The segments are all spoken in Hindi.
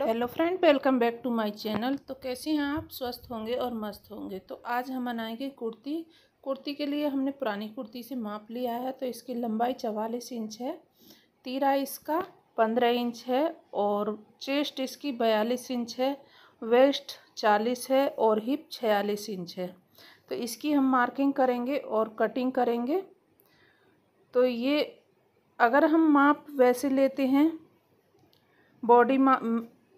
hello friend welcome back to my channel तो कैसे हैं आप स्वस्थ होंगे और मस्त होंगे तो आज हम बनाएंगे कुर्ती कुर्ती के लिए हमने पुरानी कुर्ती से माप लिया है तो इसकी लंबाई चवालीस इंच है तीरा इसका पंद्रह इंच है और चेस्ट इसकी बयालीस इंच है वेस्ट चालीस है और हिप छियालीस इंच है तो इसकी हम मार्किंग करेंगे और कटिंग करेंगे तो ये अगर हम माप वैसे लेते हैं बॉडी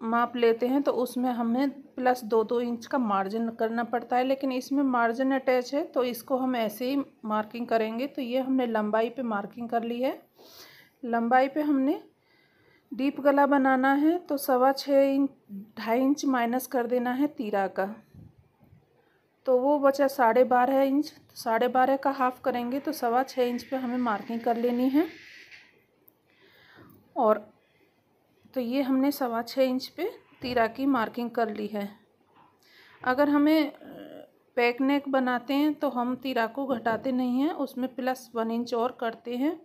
माप लेते हैं तो उसमें हमें प्लस दो दो इंच का मार्जिन करना पड़ता है लेकिन इसमें मार्जिन अटैच है तो इसको हम ऐसे ही मार्किंग करेंगे तो ये हमने लंबाई पे मार्किंग कर ली है लंबाई पे हमने डीप गला बनाना है तो सवा छः इंच ढाई इंच माइनस कर देना है तीरा का तो वो बचा साढ़े बारह इंच तो साढ़े बारह का हाफ़ करेंगे तो सवा छः इंच पे हमें मार्किंग कर लेनी है और तो ये हमने सवा छः इंच पे तीरा की मार्किंग कर ली है अगर हमें पैक नेक बनाते हैं तो हम तीरा को घटाते नहीं हैं उसमें प्लस वन इंच और करते हैं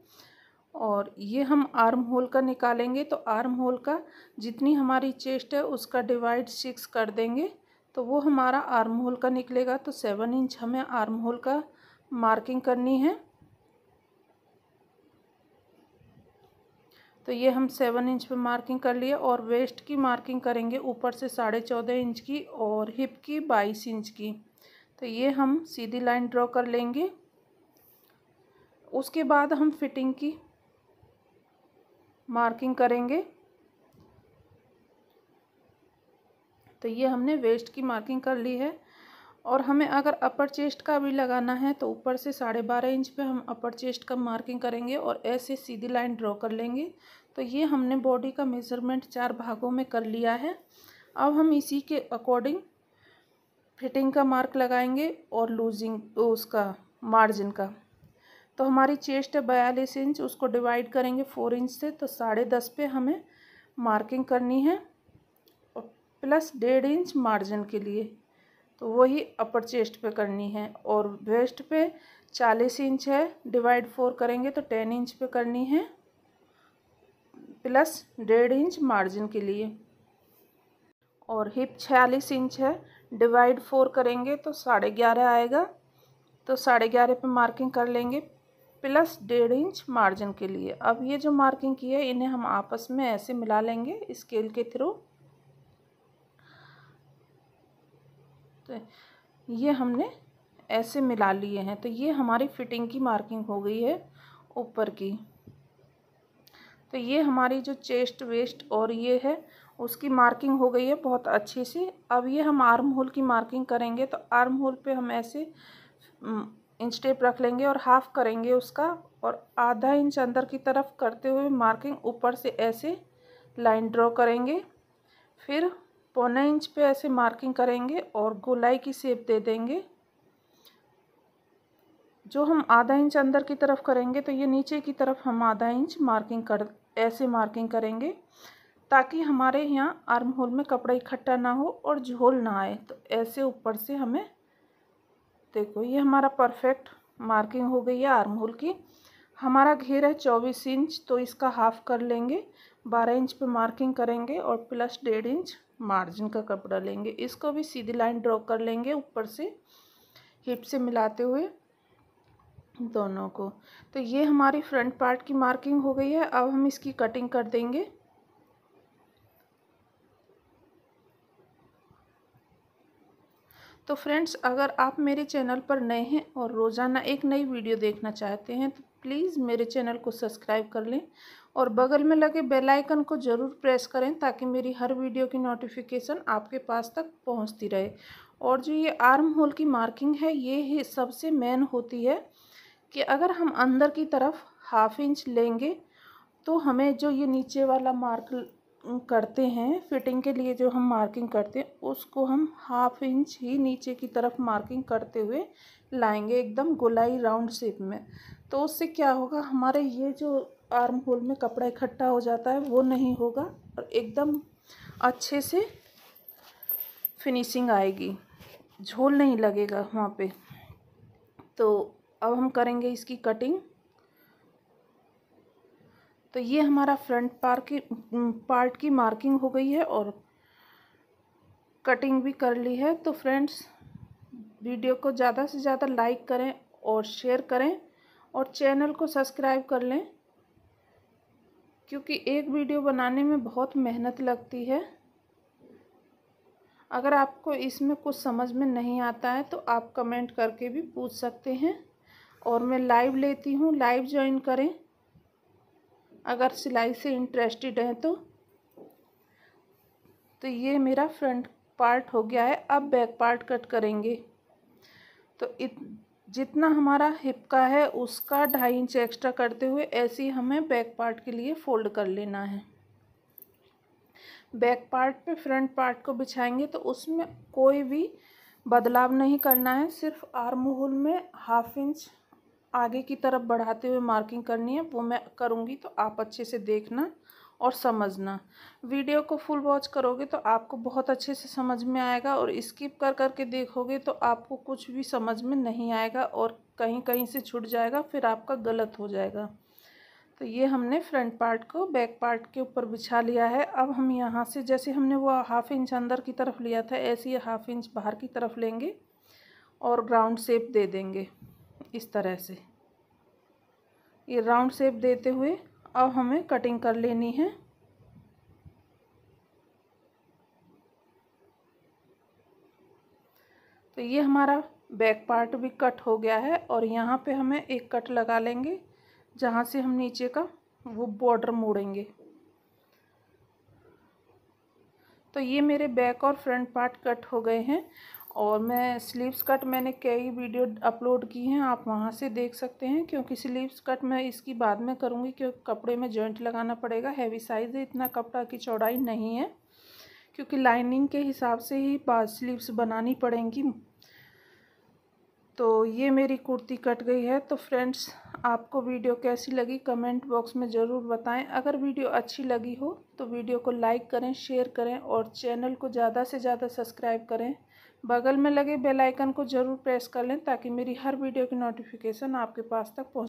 और ये हम आर्म होल का निकालेंगे तो आर्म होल का जितनी हमारी चेस्ट है उसका डिवाइड सिक्स कर देंगे तो वो हमारा आर्म होल का निकलेगा तो सेवन इंच हमें आर्म होल का मार्किंग करनी है तो ये हम सेवन इंच पे मार्किंग कर लिए और वेस्ट की मार्किंग करेंगे ऊपर से साढ़े चौदह इंच की और हिप की बाईस इंच की तो ये हम सीधी लाइन ड्रॉ कर लेंगे उसके बाद हम फिटिंग की मार्किंग करेंगे तो ये हमने वेस्ट की मार्किंग कर ली है और हमें अगर अपर चेस्ट का भी लगाना है तो ऊपर से साढ़े बारह इंच पे हम अपर चेस्ट का मार्किंग करेंगे और ऐसे सीधी लाइन ड्रॉ कर लेंगे तो ये हमने बॉडी का मेज़रमेंट चार भागों में कर लिया है अब हम इसी के अकॉर्डिंग फिटिंग का मार्क लगाएंगे और लूजिंग उसका मार्जिन का तो हमारी चेस्ट है बयालीस इंच उसको डिवाइड करेंगे फोर इंच से तो साढ़े दस पे हमें मार्किंग करनी है और प्लस डेढ़ इंच मार्जिन के लिए तो वही अपर चेस्ट पे करनी है और वेस्ट पे चालीस इंच है डिवाइड फोर करेंगे तो टेन इंच पे करनी है प्लस डेढ़ इंच मार्जिन के लिए और हिप छियालीस इंच है डिवाइड फोर करेंगे तो साढ़े ग्यारह आएगा तो साढ़े ग्यारह पर मार्किंग कर लेंगे प्लस डेढ़ इंच मार्जिन के लिए अब ये जो मार्किंग की है इन्हें हम आपस में ऐसे मिला लेंगे स्केल के थ्रू तो ये हमने ऐसे मिला लिए हैं तो ये हमारी फिटिंग की मार्किंग हो गई है ऊपर की तो ये हमारी जो चेस्ट वेस्ट और ये है उसकी मार्किंग हो गई है बहुत अच्छी सी अब ये हम आर्म होल की मार्किंग करेंगे तो आर्म होल पे हम ऐसे इंच टेप रख लेंगे और हाफ करेंगे उसका और आधा इंच अंदर की तरफ करते हुए मार्किंग ऊपर से ऐसे लाइन ड्रॉ करेंगे फिर पौने इंच पे ऐसे मार्किंग करेंगे और गोलाई की शेप दे देंगे जो हम आधा इंच अंदर की तरफ करेंगे तो ये नीचे की तरफ हम आधा इंच मार्किंग कर ऐसे मार्किंग करेंगे ताकि हमारे यहाँ आर्म होल में कपड़ा इकट्ठा ना हो और झोल ना आए तो ऐसे ऊपर से हमें देखो ये हमारा परफेक्ट मार्किंग हो गई है आर्म होल की हमारा घेर है चौबीस इंच तो इसका हाफ कर लेंगे बारह इंच पे मार्किंग करेंगे और प्लस डेढ़ इंच मार्जिन का कपड़ा लेंगे इसको भी सीधी लाइन ड्रॉ कर लेंगे ऊपर से हिप से मिलाते हुए दोनों को तो ये हमारी फ्रंट पार्ट की मार्किंग हो गई है अब हम इसकी कटिंग कर देंगे तो फ्रेंड्स अगर आप मेरे चैनल पर नए हैं और रोज़ाना एक नई वीडियो देखना चाहते हैं तो प्लीज़ मेरे चैनल को सब्सक्राइब कर लें और बगल में लगे बेल आइकन को ज़रूर प्रेस करें ताकि मेरी हर वीडियो की नोटिफिकेशन आपके पास तक पहुंचती रहे और जो ये आर्म होल की मार्किंग है ये सबसे मेन होती है कि अगर हम अंदर की तरफ हाफ इंच लेंगे तो हमें जो ये नीचे वाला मार्क करते हैं फिटिंग के लिए जो हम मार्किंग करते हैं उसको हम हाफ इंच ही नीचे की तरफ मार्किंग करते हुए लाएंगे एकदम गोलाई राउंड शेप में तो उससे क्या होगा हमारे ये जो आर्म होल में कपड़ा इकट्ठा हो जाता है वो नहीं होगा और एकदम अच्छे से फिनिशिंग आएगी झोल नहीं लगेगा वहाँ पे तो अब हम करेंगे इसकी कटिंग तो ये हमारा फ्रंट पार्ट की पार्ट की मार्किंग हो गई है और कटिंग भी कर ली है तो फ्रेंड्स वीडियो को ज़्यादा से ज़्यादा लाइक करें और शेयर करें और चैनल को सब्सक्राइब कर लें क्योंकि एक वीडियो बनाने में बहुत मेहनत लगती है अगर आपको इसमें कुछ समझ में नहीं आता है तो आप कमेंट करके भी पूछ सकते हैं और मैं लाइव लेती हूँ लाइव ज्वाइन करें अगर सिलाई से इंटरेस्टेड हैं तो तो ये मेरा फ्रंट पार्ट हो गया है अब बैक पार्ट कट करेंगे तो इत जितना हमारा हिप का है उसका ढाई इंच एक्स्ट्रा करते हुए ऐसे ही हमें बैक पार्ट के लिए फ़ोल्ड कर लेना है बैक पार्ट पे फ्रंट पार्ट को बिछाएंगे तो उसमें कोई भी बदलाव नहीं करना है सिर्फ आर्म होल में हाफ इंच आगे की तरफ बढ़ाते हुए मार्किंग करनी है वो मैं करूँगी तो आप अच्छे से देखना और समझना वीडियो को फुल वॉच करोगे तो आपको बहुत अच्छे से समझ में आएगा और स्किप कर कर के देखोगे तो आपको कुछ भी समझ में नहीं आएगा और कहीं कहीं से छूट जाएगा फिर आपका गलत हो जाएगा तो ये हमने फ्रंट पार्ट को बैक पार्ट के ऊपर बिछा लिया है अब हम यहाँ से जैसे हमने वो हाफ इंच अंदर की तरफ लिया था ऐसे ही हाफ इंच बाहर की तरफ लेंगे और ग्राउंड शेप दे देंगे इस तरह से ये राउंड शेप देते हुए अब हमें कटिंग कर लेनी है तो ये हमारा बैक पार्ट भी कट हो गया है और यहाँ पे हमें एक कट लगा लेंगे जहाँ से हम नीचे का वो बॉर्डर मोड़ेंगे तो ये मेरे बैक और फ्रंट पार्ट कट हो गए हैं और मैं स्लीव्स कट मैंने कई वीडियो अपलोड की हैं आप वहाँ से देख सकते हैं क्योंकि स्लीव्स कट मैं इसकी बाद में करूँगी क्योंकि कपड़े में जॉइंट लगाना पड़ेगा हैवी साइज़ है इतना कपड़ा की चौड़ाई नहीं है क्योंकि लाइनिंग के हिसाब से ही पाँच स्लीव्स बनानी पड़ेंगी तो ये मेरी कुर्ती कट गई है तो फ्रेंड्स आपको वीडियो कैसी लगी कमेंट बॉक्स में ज़रूर बताएं अगर वीडियो अच्छी लगी हो तो वीडियो को लाइक करें शेयर करें और चैनल को ज़्यादा से ज़्यादा सब्सक्राइब करें बगल में लगे बेल आइकन को ज़रूर प्रेस कर लें ताकि मेरी हर वीडियो की नोटिफिकेशन आपके पास तक पहुँच